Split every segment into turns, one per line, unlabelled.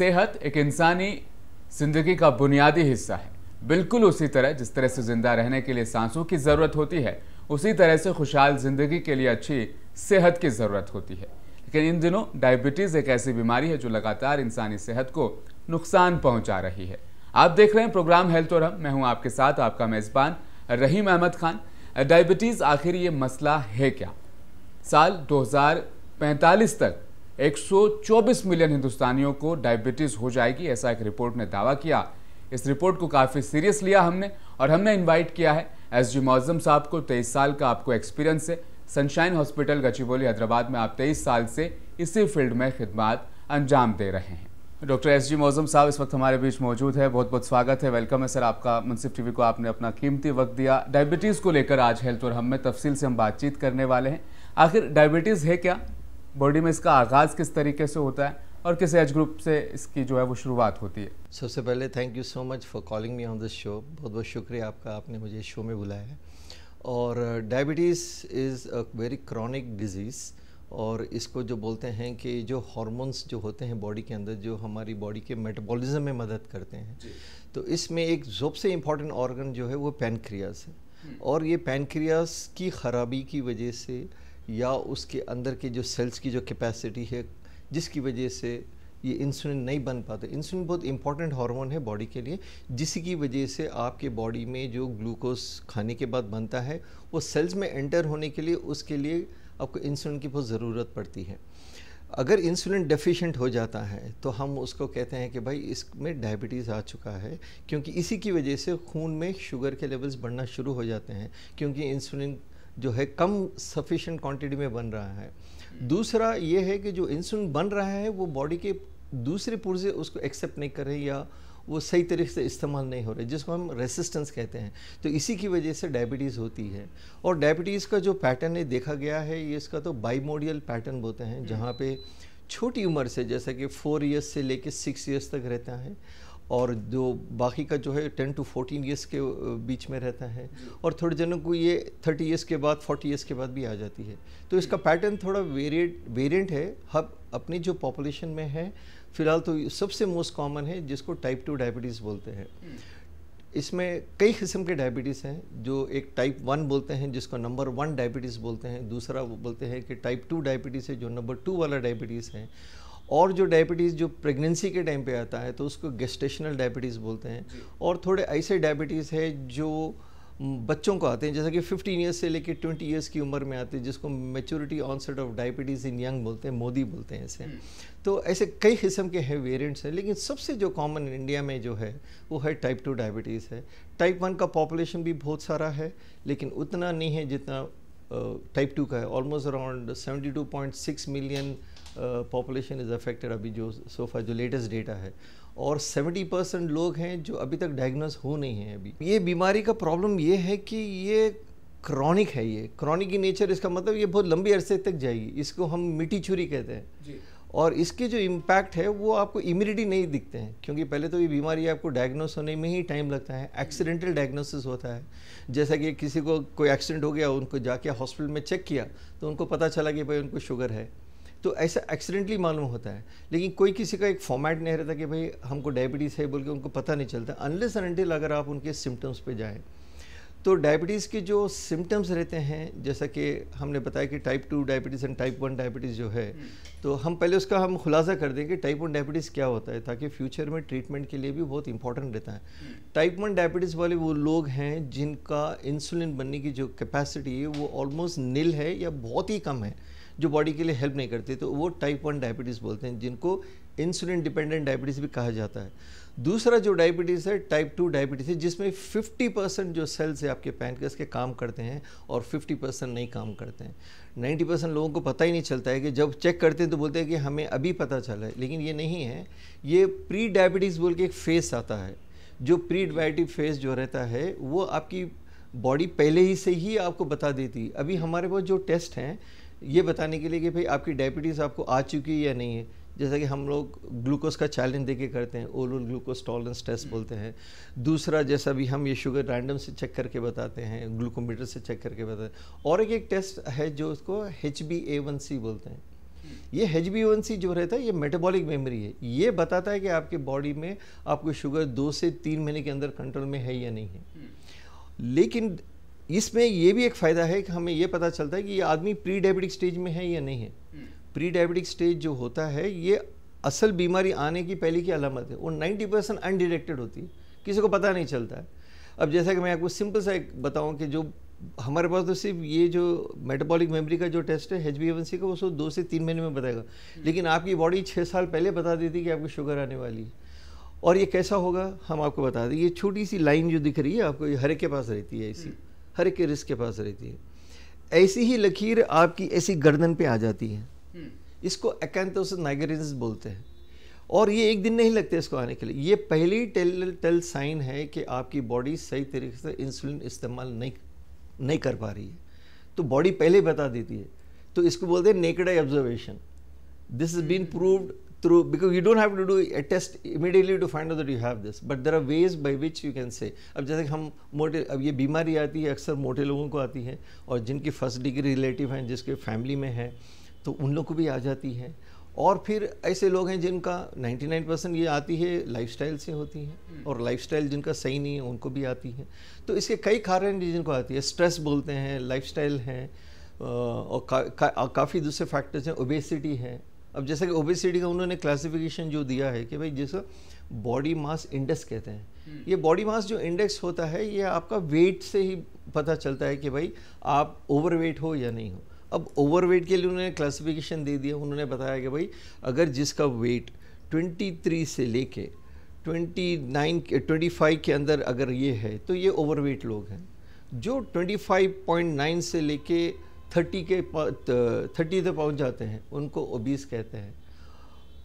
सेहत एक इंसानी जिंदगी का बुनियादी हिस्सा है बिल्कुल उसी तरह जिस तरह से ज़िंदा रहने के लिए सांसों की ज़रूरत होती है उसी तरह से खुशहाल ज़िंदगी के लिए अच्छी सेहत की ज़रूरत होती है लेकिन इन दिनों डायबिटीज़ एक ऐसी बीमारी है जो लगातार इंसानी सेहत को नुकसान पहुंचा रही है आप देख रहे हैं प्रोग्राम हेल्थ और हम मैं हूं आपके साथ आपका मेज़बान रहीम अहमद खान डायबिटीज़ आखिर ये मसला है क्या साल दो तक 124 मिलियन हिंदुस्तानियों को डायबिटीज़ हो जाएगी ऐसा एक रिपोर्ट ने दावा किया इस रिपोर्ट को काफ़ी सीरियस लिया हमने और हमने इनवाइट किया है एस जी मौजम साहब को तेईस साल का आपको एक्सपीरियंस है सनशाइन हॉस्पिटल गचिबोली हैदराबाद में आप तेईस साल से इसी फील्ड में खिदमात अंजाम दे रहे हैं डॉक्टर एस जी मौजम साहब इस वक्त हमारे बीच मौजूद है बहुत बहुत स्वागत है वेलकम है सर आपका मुंसिफ टीवी को आपने अपना कीमती वक्त दिया डायबिटीज़ को लेकर आज हेल्थ और हम में तफसील से हम बातचीत करने वाले हैं आखिर डायबिटीज़ है क्या बॉडी में इसका आगाज़ किस तरीके से होता है और किस एज ग्रुप से इसकी जो है वो शुरुआत होती है सबसे पहले thank you so much for calling me on this show बहुत बहुत शुक्रिया आपका आपने
मुझे इस शो में बुलाया है और diabetes is a very chronic disease और इसको जो बोलते हैं कि जो हॉर्मोन्स जो होते हैं बॉडी के अंदर जो हमारी बॉडी के मेटाबॉलिज्म में मदद करते हैं तो इसमें एक सबसे इम्पॉर्टेंट ऑर्गन जो है वो पैनक्रियाज है हम्म। और ये पैनक्रियाज की ख़राबी की वजह से या उसके अंदर की जो सेल्स की जो कैपेसिटी है जिसकी वजह से ये इंसुलिन नहीं बन पाते इंसुलिन बहुत इंपॉर्टेंट हार्मोन है बॉडी के लिए जिसकी वजह से आपके बॉडी में जो ग्लूकोज खाने के बाद बनता है वो सेल्स में एंटर होने के लिए उसके लिए आपको इंसुलिन की बहुत ज़रूरत पड़ती है अगर इंसुलिन डेफिशिएंट हो जाता है तो हम उसको कहते हैं कि भाई इसमें डायबिटीज़ आ चुका है क्योंकि इसी की वजह से खून में शुगर के लेवल्स बढ़ना शुरू हो जाते हैं क्योंकि इंसुलिन जो है कम सफिशेंट क्वांटिटी में बन रहा है दूसरा ये है कि जो इंसुलिन बन रहा है वो बॉडी के दूसरे पुर्जे उसको एक्सेप्ट नहीं कर रहे या वो सही तरीके से इस्तेमाल नहीं हो रहे जिसको हम रेसिस्टेंस कहते हैं तो इसी की वजह से डायबिटीज़ होती है और डायबिटीज़ का जो पैटर्न है देखा गया है ये इसका तो बाईमोडियल पैटर्न बोलते हैं जहाँ पे छोटी उम्र से जैसा कि फोर ईयर्स से लेकर सिक्स ईयर्स तक रहता है और जो बाकी का जो है टेन टू फोर्टीन ईयर्स के बीच में रहता है और थोड़े जनों को ये थर्टी ईयर्स के बाद फोर्टी ईयर्स के बाद भी आ जाती है तो इसका पैटर्न थोड़ा वेरिएट वेरिएंट है हब अपनी जो पॉपुलेशन में है फिलहाल तो सबसे मोस्ट कॉमन है जिसको टाइप टू डायबिटीज़ बोलते हैं हम्म। इसमें कई किस्म के डायबिटीज़ हैं जो एक टाइप वन बोलते हैं जिसको नंबर वन डायबिटीज़ बोलते हैं दूसरा वो बोलते हैं कि टाइप टू डायबिटीज़ है जो नंबर टू वाला डायबिटीज़ है और जो डायबिटीज़ जो प्रेगनेंसी के टाइम पे आता है तो उसको गेस्टेशनल डायबिटीज़ बोलते हैं और थोड़े ऐसे डायबिटीज़ है जो बच्चों को आते हैं जैसा कि 15 ईयर्स से लेकर 20 इयर्स की उम्र में आते हैं जिसको maturity onset of diabetes in young बोलते हैं मोदी बोलते हैं इसे हम्म। तो ऐसे कई किस्म के हैं वेरिएंट्स हैं लेकिन सबसे जो कॉमन इंडिया में जो है वो है टाइप टू डायबिटीज़ है टाइप वन का पॉपुलेशन भी बहुत सारा है लेकिन उतना नहीं है जितना टाइप टू का है almost around seventy two point six million population is affected अभी जो सोफा जो लेटेस्ट डेटा है और 70 परसेंट लोग हैं जो अभी तक डायग्नोस हो नहीं हैं अभी ये बीमारी का प्रॉब्लम ये है कि ये क्रॉनिक है ये क्रॉनिक की नेचर इसका मतलब ये बहुत लंबी अरसे तक जाएगी इसको हम मिट्टी छुरी कहते हैं और इसके जो इम्पैक्ट है वो आपको इम्यूनिटी नहीं दिखते हैं क्योंकि पहले तो ये बीमारी आपको डायग्नोस होने में ही टाइम लगता है एक्सीडेंटल डायग्नोसिस होता है जैसा कि किसी को कोई एक्सीडेंट हो गया उनको जाके हॉस्पिटल में चेक किया तो उनको पता चला कि भाई उनको शुगर है तो ऐसा एक्सीडेंटली मालूम होता है लेकिन कोई किसी का एक फॉर्मेट नहीं रहता कि भाई हमको डायबिटीज़ है बोल के उनको पता नहीं चलता अनलेस अनटिल अगर आप उनके सिम्टम्स पे जाएँ तो डायबिटीज़ के जो सिम्टम्स रहते हैं जैसा कि हमने बताया कि type two diabetes and type one diabetes जो है हम्म। तो हम पहले उसका हम खुलासा कर देंगे टाइप वन डायबिटीज़ क्या होता है ताकि फ्यूचर में ट्रीटमेंट के लिए भी बहुत इंपॉर्टेंट रहता है टाइप वन डायबिटीज़ वाले वो लोग हैं जिनका इंसुलिन बनने की जो कैपेसिटी है वो ऑलमोस्ट नील है या बहुत ही कम है जो बॉडी के लिए हेल्प नहीं करती तो वो टाइप वन डायबिटीज़ बोलते हैं जिनको इंसुलिन डिपेंडेंट डायबिटीज़ भी कहा जाता है दूसरा जो डायबिटीज़ है टाइप टू डायबिटीज़ है जिसमें 50 परसेंट जो सेल्स है आपके पैनकस के काम करते हैं और 50 परसेंट नहीं काम करते हैं 90 परसेंट लोगों को पता ही नहीं चलता है कि जब चेक करते हैं तो बोलते हैं कि हमें अभी पता चला है लेकिन ये नहीं है ये प्री डायबिटीज़ बोल के एक फेस आता है जो प्री डायबिटिक फेस जो रहता है वो आपकी बॉडी पहले ही से ही आपको बता देती अभी हमारे पास जो टेस्ट हैं ये बताने के लिए कि भाई आपकी डायबिटीज़ आपको आ चुकी है या नहीं है जैसा कि हम लोग ग्लूकोज का चैलेंज देके करते हैं ओरल ग्लूकोज टॉलरेंस टेस्ट बोलते हैं दूसरा जैसा भी हम ये शुगर रैंडम से चेक करके बताते हैं ग्लूकोमीटर से चेक करके बताते हैं और एक एक टेस्ट है जो उसको एच बोलते हैं हम्म। ये एच जो रहता है ये मेटाबॉलिक मेमोरी है ये बताता है कि आपके बॉडी में आपको शुगर दो से तीन महीने के अंदर कंट्रोल में है या नहीं है हम्म। लेकिन इसमें ये भी एक फ़ायदा है कि हमें ये पता चलता है कि ये आदमी प्री डायबिटिक स्टेज में है या नहीं है प्री डायबिटिक स्टेज जो होता है ये असल बीमारी आने की पहले की अलामत है और 90 परसेंट अनडिटेक्टेड होती है किसी को पता नहीं चलता है अब जैसा कि मैं आपको सिंपल सा एक बताऊँ कि जो हमारे पास तो सिर्फ ये जो मेटाबॉलिक मेमोरी का जो टेस्ट है एच बी सी का वो सो दो से तीन महीने में बताएगा हम्म। लेकिन आपकी बॉडी छः साल पहले बता देती कि आपको शुगर आने वाली है और ये कैसा होगा हम आपको बता दें ये छोटी सी लाइन जो दिख रही है आपको हर एक के पास रहती है इसी हम्म। हर एक रिस्क के पास रहती है ऐसी ही लकीर आपकी ऐसी गर्दन पे आ जाती है हम्म। इसको एकेंथोसिस नाइगरेंस बोलते हैं और ये एक दिन नहीं लगते इसको आने के लिए ये पहली टेल टेल साइन है कि आपकी बॉडी सही तरीके से इंसुलिन इस्तेमाल नहीं नहीं कर पा रही है तो बॉडी पहले बता देती है तो इसको बोलते हैं naked eye observation this is been proved through because you don't have to do a test immediately to find out that you have this but there are ways by which you can say अब जैसे हम मोटे अब ये बीमारी आती है अक्सर मोटे लोगों को आती है और जिनकी फर्स्ट डिग्री रिलेटिव हैं जिसके फैमिली में है तो उन लोग को भी आ जाती है और फिर ऐसे लोग हैं जिनका 99 परसेंट ये आती है लाइफस्टाइल से होती है हम्म। और लाइफस्टाइल जिनका सही नहीं है उनको भी आती है तो इसके कई कारण हैं जिनको आती है स्ट्रेस बोलते हैं लाइफस्टाइल है और का, का, काफ़ी दूसरे फैक्टर्स हैं ओबेसिटी है अब जैसा कि ओबेसिटी का उन्होंने क्लासिफिकेशन जो दिया है कि भाई जिसको बॉडी मास इंडेक्स कहते हैं हम्म। ये बॉडी मास जो इंडेक्स होता है ये आपका वेट से ही पता चलता है कि भाई आप ओवरवेट हो या नहीं हो अब ओवरवेट के लिए उन्होंने क्लासिफिकेशन दे दिया उन्होंने बताया कि भाई अगर जिसका वेट 23 से लेके 29 25 के अंदर अगर ये है तो ये ओवरवेट लोग हैं जो 25.9 से लेके थर्टी के थर्टी तक पहुंच जाते हैं उनको ओबीस कहते हैं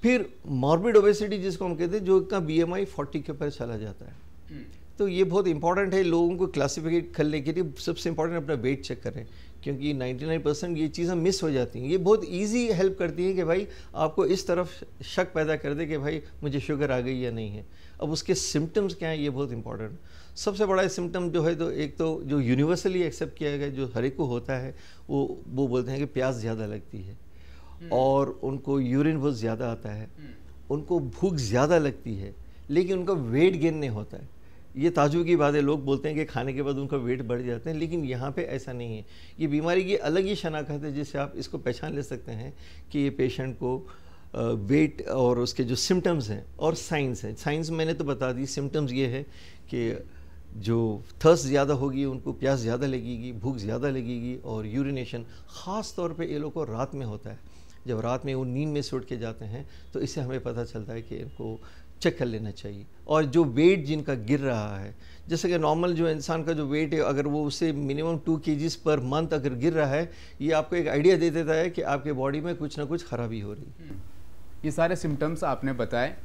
फिर मॉर्बिड ओबेसिटी जिसको हम कहते हैं जो इतना बी एम आई फोर्टी के ऊपर चला जाता है हम्म। तो ये बहुत इंपॉर्टेंट है लोगों को क्लासिफिकेट करने के लिए सबसे इंपॉर्टेंट अपना वेट चेक करें क्योंकि 99 परसेंट ये चीज़ें मिस हो जाती हैं ये बहुत इजी हेल्प करती हैं कि भाई आपको इस तरफ शक पैदा कर दे कि भाई मुझे शुगर आ गई या नहीं है अब उसके सिम्टम्स क्या हैं ये बहुत इंपॉर्टेंट सबसे बड़ा सिम्टम जो है तो एक तो जो यूनिवर्सली एक्सेप्ट किया गया जो हर एक को होता है वो वो बोलते हैं कि प्यास ज़्यादा लगती है हम्म। और उनको यूरिन बहुत ज़्यादा आता है हम्म। उनको भूख ज़्यादा लगती है लेकिन उनका वेट गेन नहीं होता है ये ताजु की बात है लोग बोलते हैं कि खाने के बाद उनका वेट बढ़ जाते हैं लेकिन यहाँ पे ऐसा नहीं है ये बीमारी की अलग ही शनाखत है जिससे आप इसको पहचान ले सकते हैं कि ये पेशेंट को वेट और उसके जो सिम्टम्स हैं और साइंस हैं साइंस मैंने तो बता दी सिम्टम्स ये है कि जो थर्स ज़्यादा होगी उनको प्यास ज़्यादा लगेगी भूख ज़्यादा लगेगी और यूरिनेशन ख़ास तौर पे ये लोग को रात में होता है जब रात में वो नींद में सुट के जाते हैं तो इससे हमें पता चलता है कि इनको चेक कर लेना चाहिए और जो वेट जिनका गिर रहा है जैसे कि नॉर्मल जो इंसान का जो वेट है अगर वो उसे मिनिमम टू के पर मंथ अगर गिर रहा है ये आपको एक आइडिया दे देता है कि आपके
बॉडी में कुछ ना कुछ खराबी हो रही है ये सारे सिम्टम्स आपने बताए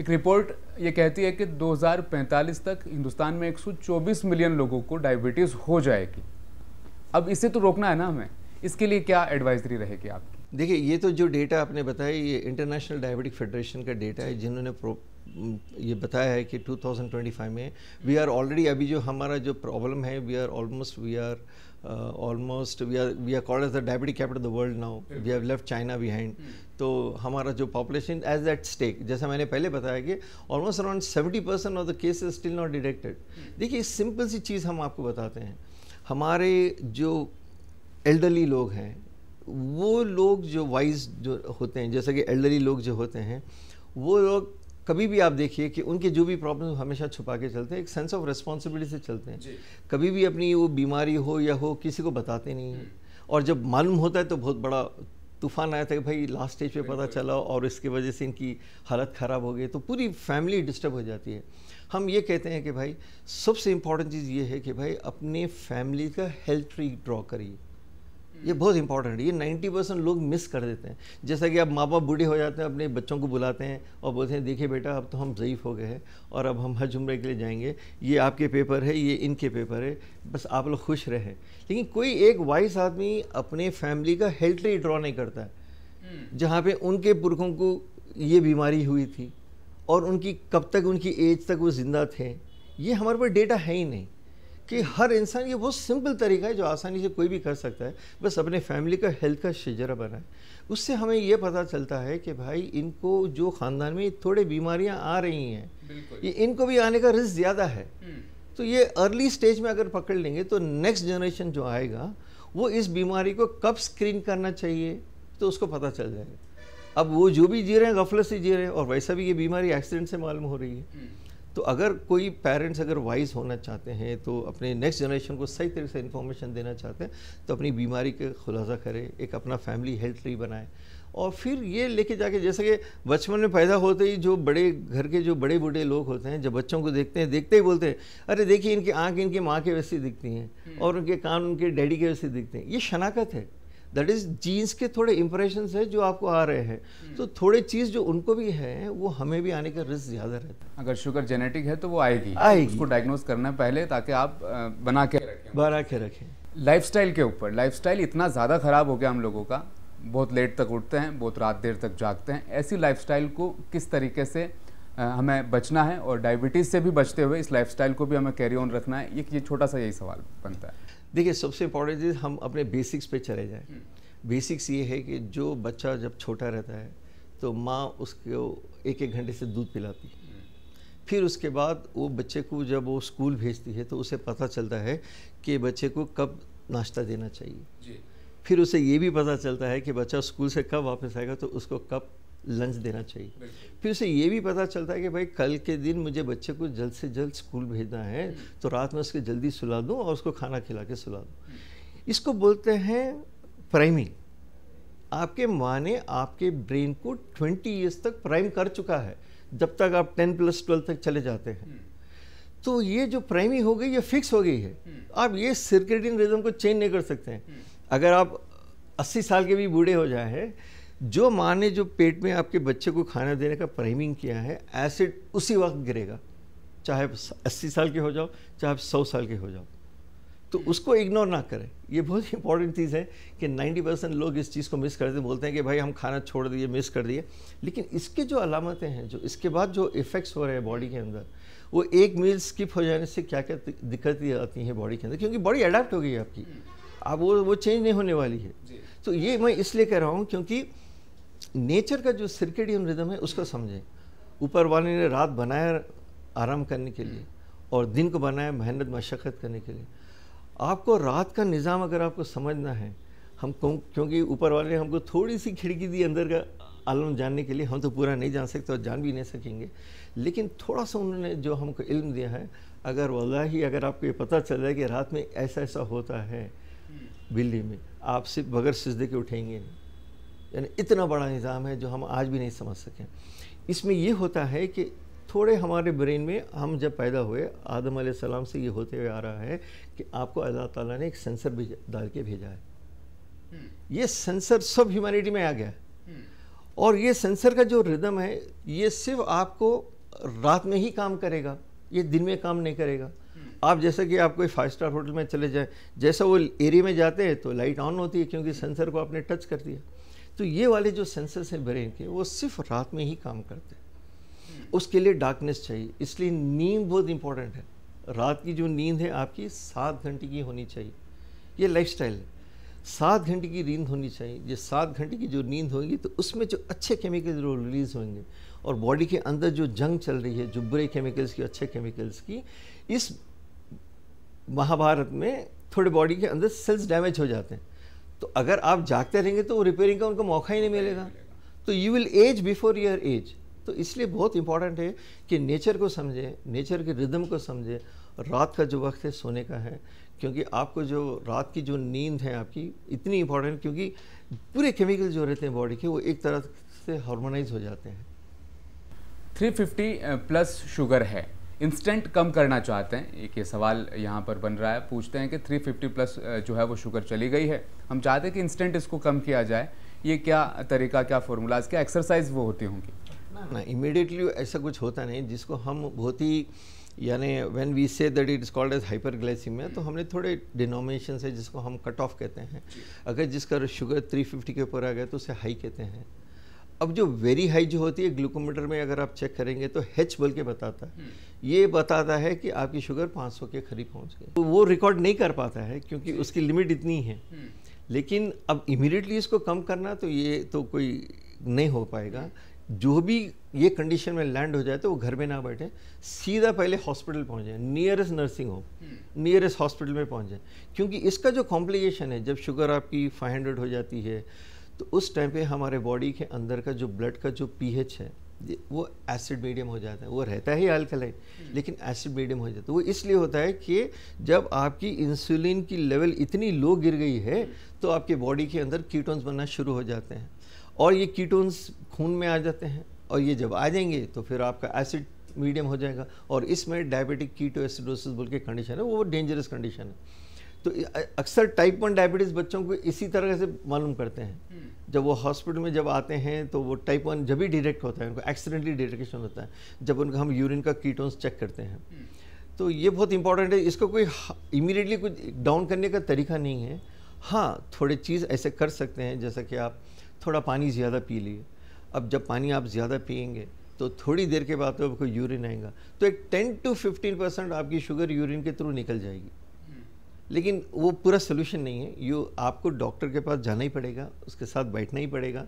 एक रिपोर्ट ये कहती है कि 2045 तक हिंदुस्तान में 124 मिलियन लोगों को डायबिटीज़ हो जाएगी अब इसे तो रोकना है ना हमें इसके लिए क्या एडवाइजरी रहेगी आपकी
देखिए ये तो जो डेटा आपने बताया ये इंटरनेशनल डायबिटिक फेडरेशन का डेटा है जिन्होंने ये बताया है कि 2025 में वी आर ऑलरेडी अभी जो हमारा जो प्रॉब्लम है we are almost we are uh, almost we are we are called as the diabetic capital of the world now yeah. we have left china behind mm. तो हमारा जो population as at stake जैसा मैंने पहले बताया कि almost around seventy percent of the case is still not detected देखिए simple सी चीज़ हम आपको बताते हैं हमारे जो एल्डरली लोग हैं वो लोग जो वाइज जो होते हैं जैसे कि एल्डरली लोग जो होते हैं वो लोग कभी भी आप देखिए कि उनके जो भी प्रॉब्लम हमेशा छुपा के चलते हैं एक सेंस ऑफ रिस्पॉन्सिबिलिटी से चलते हैं कभी भी अपनी वो बीमारी हो या हो किसी को बताते नहीं हैं हम्म। और जब मालूम होता है तो बहुत बड़ा तूफान आया था कि भाई लास्ट स्टेज पे पता चला और इसके वजह से इनकी हालत ख़राब हो गई तो पूरी फैमिली डिस्टर्ब हो जाती है हम ये कहते हैं कि भाई सबसे इम्पॉर्टेंट चीज़ ये है कि भाई अपने फैमिली का हेल्थ ट्री ड्रॉ करिए ये बहुत इंपॉर्टेंट है ये 90 परसेंट लोग मिस कर देते हैं जैसा कि अब माँ बाप बूढ़े हो जाते हैं अपने बच्चों को बुलाते हैं और बोलते हैं देखिए बेटा अब तो हम ज़यीफ़ हो गए हैं और अब हम हज उम्र के लिए जाएंगे ये आपके पेपर है ये इनके पेपर है बस आप लोग खुश रहें लेकिन कोई एक वाइस आदमी अपने फैमिली का हेल्थी ड्रॉ नहीं करता हम्म। जहाँ पर उनके पुरखों को ये बीमारी हुई थी और उनकी कब तक उनकी एज तक वो ज़िंदा थे ये हमारे पास डेटा है ही नहीं कि हर इंसान ये बहुत सिंपल तरीका है जो आसानी से कोई भी कर सकता है बस अपने फैमिली का हेल्थ का शजरा बनाए उससे हमें ये पता चलता है कि भाई इनको जो ख़ानदान में थोड़े बीमारियां आ रही हैं ये इनको भी आने का रिस्क ज़्यादा है हम्म। तो ये अर्ली स्टेज में अगर पकड़ लेंगे तो नेक्स्ट जनरेशन जो आएगा वो इस बीमारी को कब स्क्रीन करना चाहिए तो उसको पता चल जाएगा अब वो जो भी जी रहे हैं गफलत से जी रहे हैं और वैसा भी ये बीमारी एक्सीडेंट से मालूम हो रही है हम्म। तो अगर कोई पेरेंट्स अगर वाइज होना चाहते हैं तो अपने नेक्स्ट जनरेशन को सही तरीके से इन्फॉर्मेशन देना चाहते हैं तो अपनी बीमारी का खुलासा करें एक अपना फैमिली हेल्थ ट्री बनाएं और फिर ये लेके जाके जैसे कि बचपन में पैदा होते ही जो बड़े घर के जो बड़े बूढ़े लोग होते हैं जब बच्चों को देखते हैं देखते ही बोलते हैं अरे देखिए इनकी आँख इनकी माँ के वैसे दिखती हैं हम्म। और उनके कान उनके डैडी के वैसे दिखते हैं ये शनाखत है दैट इज़ जीन्स के थोड़े इम्प्रेशन
है जो आपको आ रहे हैं hmm. तो थोड़े चीज़ जो उनको भी है वो हमें भी आने का रिस्क ज़्यादा रहता है अगर शुगर जेनेटिक है तो वो आएगी आएगी उसको डायग्नोज करना पहले ताकि आप बना के बना के रखें लाइफस्टाइल के ऊपर लाइफस्टाइल इतना ज़्यादा ख़राब हो गया हम लोगों का बहुत लेट तक उठते हैं बहुत रात देर तक जागते हैं ऐसी लाइफस्टाइल को किस तरीके से हमें बचना है और डायबिटीज़ से भी बचते हुए इस लाइफस्टाइल को भी हमें कैरी ऑन रखना है ये छोटा सा यही सवाल बनता है देखिए सबसे इम्पोर्टेंट चीज़ हम अपने बेसिक्स पे चले जाएं बेसिक्स हम्म। ये है कि
जो बच्चा जब छोटा रहता है तो माँ उसको एक एक घंटे से दूध पिलाती है हम्म। फिर उसके बाद वो बच्चे को जब वो स्कूल भेजती है तो उसे पता चलता है कि बच्चे को कब नाश्ता देना चाहिए फिर उसे ये भी पता चलता है कि बच्चा स्कूल से कब वापस आएगा तो उसको कब लंच देना चाहिए फिर उसे ये भी पता चलता है कि भाई कल के दिन मुझे बच्चे को जल्द से जल्द स्कूल भेजना है हम्म। तो रात में उसके जल्दी सुला दूँ और उसको खाना खिला के सुला दूँ हम्म। इसको बोलते हैं प्राइमिंग आपके माँ ने आपके ब्रेन को 20 इयर्स तक प्राइम कर चुका है जब तक आप 10 प्लस 12 तक चले जाते हैं हम्म। तो ये जो प्राइमिंग हो गई ये फिक्स हो गई है आप ये सर्केडियन रिदम को चेंज नहीं कर सकते हैं अगर आप 80 साल के भी बूढ़े हो जाए हैं जो माँ ने जो पेट में आपके बच्चे को खाना देने का प्राइमिंग किया है एसिड उसी वक्त गिरेगा चाहे आप अस्सी साल के हो जाओ चाहे आप सौ साल के हो जाओ तो उसको इग्नोर ना करें ये बहुत इंपॉर्टेंट चीज़ है कि 90 परसेंट लोग इस चीज़ को मिस करते बोलते हैं कि भाई हम खाना छोड़ दिए मिस कर दिए लेकिन इसके जो अलामतें हैं जो इसके बाद जो इफ़ेक्ट्स हो रहे हैं बॉडी के अंदर वो एक मील स्किप हो जाने से क्या क्या दिक्कतें आती हैं बॉडी के अंदर क्योंकि बॉडी अडाप्ट हो गई है आपकी अब वो वो चेंज नहीं होने वाली है तो ये मैं इसलिए कह रहा हूँ क्योंकि नेचर का जो सर्केडियन रिदम है उसको समझें ऊपर वाले ने रात बनाया आराम करने के लिए और दिन को बनाया मेहनत मशक्क़त करने के लिए आपको रात का निज़ाम अगर आपको समझना है हम क्योंकि ऊपर वाले ने हमको थोड़ी सी खिड़की दी अंदर का आलम जानने के लिए हम तो पूरा नहीं जान सकते और जान भी नहीं सकेंगे लेकिन थोड़ा सा उन्होंने जो हमको इल्म दिया है अगर वल्ला ही अगर आपको ये पता चल जाए कि रात में ऐसा ऐसा होता है बिल्ली हम्म। में आप सिर्फ बगैर सजदे के उठेंगे नहीं यानी इतना बड़ा निज़ाम है जो हम आज भी नहीं समझ सकें इसमें ये होता है कि थोड़े हमारे ब्रेन में हम जब पैदा हुए आदम सलाम से ये होते हुए आ रहा है कि आपको अल्लाह ताला ने एक सेंसर भी डाल के भेजा है हम्म। ये सेंसर सब ह्यूमैनिटी में आ गया है हम्म। और ये सेंसर का जो रिदम है ये सिर्फ आपको रात में ही काम करेगा ये दिन में काम नहीं करेगा हम्म। आप जैसा कि आप कोई फाइव स्टार होटल में चले जाए जैसा वो एरिया में जाते हैं तो लाइट ऑन होती है क्योंकि सेंसर को आपने टच कर दिया तो ये वाले जो सेंसर्स हैं ब्रेन के वो सिर्फ रात में ही काम करते हैं उसके लिए डार्कनेस चाहिए इसलिए नींद बहुत इंपॉर्टेंट है रात की जो नींद है आपकी सात घंटे की होनी चाहिए ये लाइफ है सात घंटे की नींद होनी चाहिए ये सात घंटे की जो नींद होगी तो उसमें जो अच्छे केमिकल्स जो रिलीज होंगे और बॉडी के अंदर जो जंग चल रही है जो बुरे केमिकल्स की अच्छे केमिकल्स की इस महाभारत में थोड़े बॉडी के अंदर सेल्स डैमेज हो जाते हैं तो अगर आप जागते रहेंगे तो रिपेयरिंग का उनको मौका ही नहीं मिलेगा तो you will age before your age तो इसलिए बहुत इंपॉर्टेंट है कि नेचर को समझें नेचर के रिदम को समझें रात का जो वक्त है सोने का है क्योंकि आपको जो रात की जो नींद है आपकी इतनी इंपॉर्टेंट क्योंकि पूरे केमिकल जो रहते हैं बॉडी के वो एक तरह से हार्मोनाइज हो जाते हैं
350 प्लस शुगर है इंस्टेंट कम करना चाहते हैं एक ये सवाल यहाँ पर बन रहा है पूछते हैं कि 350 प्लस जो है वो शुगर चली गई है हम चाहते हैं कि इंस्टेंट इसको कम किया जाए ये क्या तरीका क्या फॉर्मूलाज क्या एक्सरसाइज वो होती होंगी ना ना इमिडिएटली ऐसा कुछ होता नहीं जिसको
हम बहुत ही यानी when we say that it is called as hyperglycaemia तो हमने थोड़े डिनोमिनेशन है जिसको हम कट ऑफ कहते हैं अगर जिसका शुगर 350 के ऊपर आ गया तो उसे हाई कहते हैं अब जो वेरी हाई जो होती है ग्लूकोमीटर में अगर आप चेक करेंगे तो हेच बोल के बताता है हम्म। ये बताता है कि आपकी शुगर 500 के करीब पहुंच गई तो वो रिकॉर्ड नहीं कर पाता है क्योंकि उसकी लिमिट इतनी है हम्म। लेकिन अब इमीडिएटली इसको कम करना तो ये तो कोई नहीं हो पाएगा जो भी ये कंडीशन में लैंड हो जाए तो वो घर में ना बैठे सीधा पहले हॉस्पिटल पहुँच जाए nearest nursing home nearest hospital में पहुँच जाए क्योंकि इसका जो कॉम्प्लिकेशन है जब शुगर आपकी 500 हो जाती है तो उस टाइम पे हमारे बॉडी के अंदर का जो ब्लड का जो पीएच है वो एसिड मीडियम हो जाता है वो रहता ही अल्कलाइन लेकिन एसिड मीडियम हो जाता है वो इसलिए होता है कि जब आपकी इंसुलिन की लेवल इतनी लो गिर गई है तो आपके बॉडी के अंदर कीटोन्स बनना शुरू हो जाते हैं और ये कीटोन्स खून में आ जाते हैं और ये जब आ जाएंगे तो फिर आपका एसिड मीडियम हो जाएगा और इसमें डायबिटिक कीटो एसिडोसिस बोल के कंडीशन है वो डेंजरस कंडीशन है तो अक्सर टाइप वन डायबिटीज़ बच्चों को इसी तरह से मालूम करते हैं हम्म। जब वो हॉस्पिटल में जब आते हैं तो वो टाइप वन जब भी डिटेक्ट होता है उनको एक्सीडेंटली डिटेक्शन होता है जब उनका हम यूरिन का कीटोन्स चेक करते हैं हम्म। तो ये बहुत इंपॉर्टेंट है इसको कोई इमीडिएटली कुछ डाउन करने का तरीका नहीं है हाँ थोड़े चीज़ ऐसे कर सकते हैं जैसा कि आप थोड़ा पानी ज़्यादा पी लिए अब जब पानी आप ज़्यादा पियेंगे तो थोड़ी देर के बाद तो आपको यूरिन आएगा तो एक टेन टू फिफ्टीन परसेंट आपकी शुगर यूरिन के थ्रू निकल जाएगी लेकिन वो पूरा सोल्यूशन नहीं है यू आपको डॉक्टर के पास जाना ही पड़ेगा उसके साथ बैठना ही पड़ेगा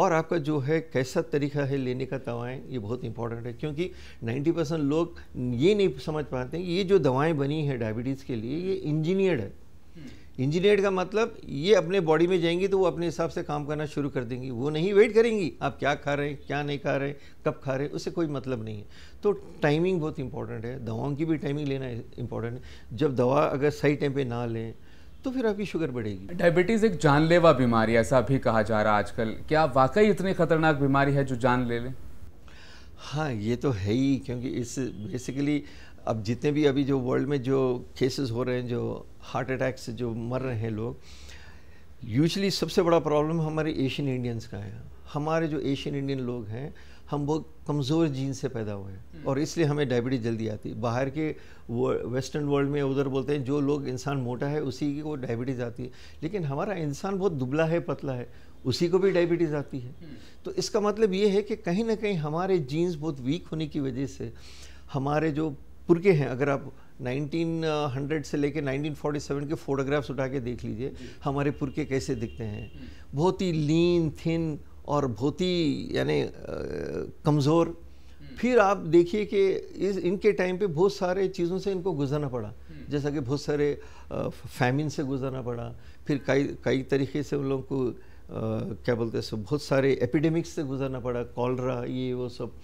और आपका जो है कैसा तरीका है लेने का दवाएं ये बहुत इंपॉर्टेंट है क्योंकि 90 परसेंट लोग ये नहीं समझ पाते हैं ये जो दवाएं बनी है डायबिटीज़ के लिए ये इंजीनियर्ड है हम्म। इंजीनियर का मतलब ये अपने बॉडी में जाएंगी तो वो अपने हिसाब से काम करना शुरू कर देंगी वो नहीं वेट करेंगी आप क्या खा रहे हैं क्या नहीं खा रहे हैं कब खा रहे हैं उससे कोई मतलब नहीं है तो टाइमिंग बहुत इंपॉर्टेंट है दवाओं की भी टाइमिंग लेना इंपॉर्टेंट है जब दवा अगर सही टाइम पर ना लें तो फिर आपकी शुगर बढ़ेगी
डायबिटीज़ एक जानलेवा बीमारी ऐसा भी कहा जा रहा है आजकल क्या वाकई इतनी खतरनाक बीमारी है जो जान ले लें हाँ ये तो है ही
क्योंकि इस बेसिकली अब जितने भी अभी जो वर्ल्ड में जो केसेस हो रहे हैं जो हार्ट अटैक से जो मर रहे हैं लोग यूजली सबसे बड़ा प्रॉब्लम हमारे एशियन इंडियंस का है हमारे जो एशियन इंडियन लोग हैं हम बहुत कमज़ोर जीन से पैदा हुए हैं हम्म। और इसलिए हमें डायबिटीज़ जल्दी आती है बाहर के वेस्टर्न वर्ल्ड में उधर बोलते हैं जो लोग इंसान मोटा है उसी की वो डायबिटीज़ आती है लेकिन हमारा इंसान बहुत दुबला है पतला है उसी को भी डायबिटीज़ आती है हम्म। तो इसका मतलब ये है कि कहीं ना कहीं हमारे जीन्स बहुत वीक होने की वजह से हमारे जो पुरके हैं अगर आप 1900 से लेके 1947 के फोटोग्राफ्स उठा के देख लीजिए हमारे पुरके कैसे दिखते हैं हम्म। बहुत ही लीन थिन और बहुत ही यानी कमज़ोर हम्म। फिर आप देखिए कि इस इनके टाइम पे बहुत सारे चीज़ों से इनको गुजरना पड़ा हम्म। जैसा कि बहुत सारे फैमिन से गुजरना पड़ा फिर कई कई तरीके से उन लोगों को आ, क्या बोलते हैं बहुत सारे एपिडेमिक्स से गुजरना पड़ा कॉलरा ये वो सब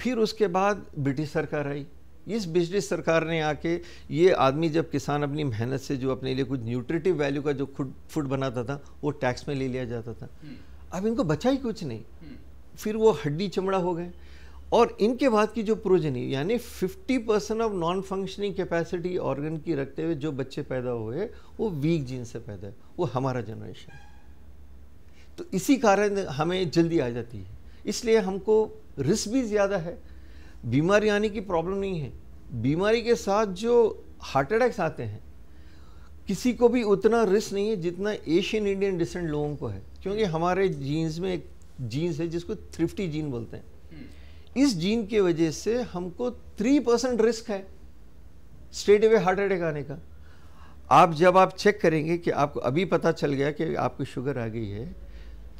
फिर उसके बाद ब्रिटिश सरकार आई इस बिजली सरकार ने आके ये आदमी जब किसान अपनी मेहनत से जो अपने लिए कुछ न्यूट्रिटिव वैल्यू का जो खुद फूड बनाता था वो टैक्स में ले लिया जाता था हम्म। अब इनको बचा ही कुछ नहीं हम्म। फिर वो हड्डी चमड़ा हो गए और इनके बाद की जो प्रोजनी यानी 50 percent of non functioning capacity organ की रखते हुए जो बच्चे पैदा हुए वो वीक जीन से पैदा है वो हमारा जनरेशन तो इसी कारण हमें जल्दी आ जाती है इसलिए हमको रिस्क भी ज़्यादा है बीमारी आने की प्रॉब्लम नहीं है बीमारी के साथ जो हार्ट अटैक्स आते हैं किसी को भी उतना रिस्क नहीं है जितना एशियन इंडियन डिसेंट लोगों को है क्योंकि हमारे जीन्स में एक जीन्स है जिसको थ्रिफ्टी जीन बोलते हैं
हम्म।
इस जीन की वजह से हमको थ्री परसेंट रिस्क है स्ट्रेट अवे हार्ट अटैक आने का आप जब आप चेक करेंगे कि आपको अभी पता चल गया कि आपको शुगर आ गई है